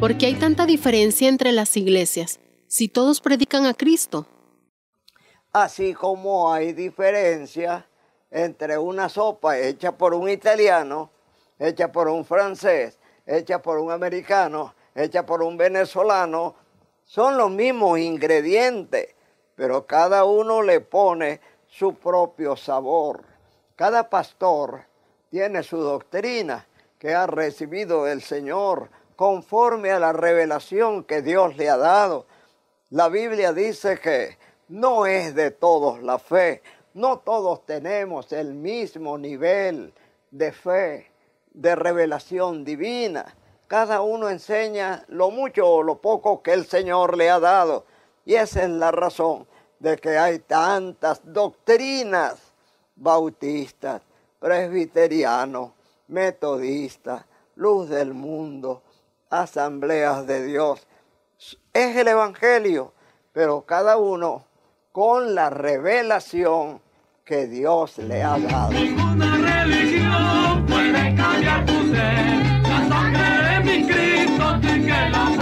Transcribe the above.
¿Por qué hay tanta diferencia entre las iglesias si todos predican a Cristo? Así como hay diferencia entre una sopa hecha por un italiano, hecha por un francés, hecha por un americano, hecha por un venezolano, son los mismos ingredientes, pero cada uno le pone su propio sabor. Cada pastor tiene su doctrina que ha recibido el Señor conforme a la revelación que Dios le ha dado. La Biblia dice que no es de todos la fe, no todos tenemos el mismo nivel de fe, de revelación divina. Cada uno enseña lo mucho o lo poco que el Señor le ha dado. Y esa es la razón de que hay tantas doctrinas bautistas, presbiterianos, metodista, luz del mundo, asambleas de Dios. Es el Evangelio, pero cada uno con la revelación que Dios le ha dado. puede La sangre de mi Cristo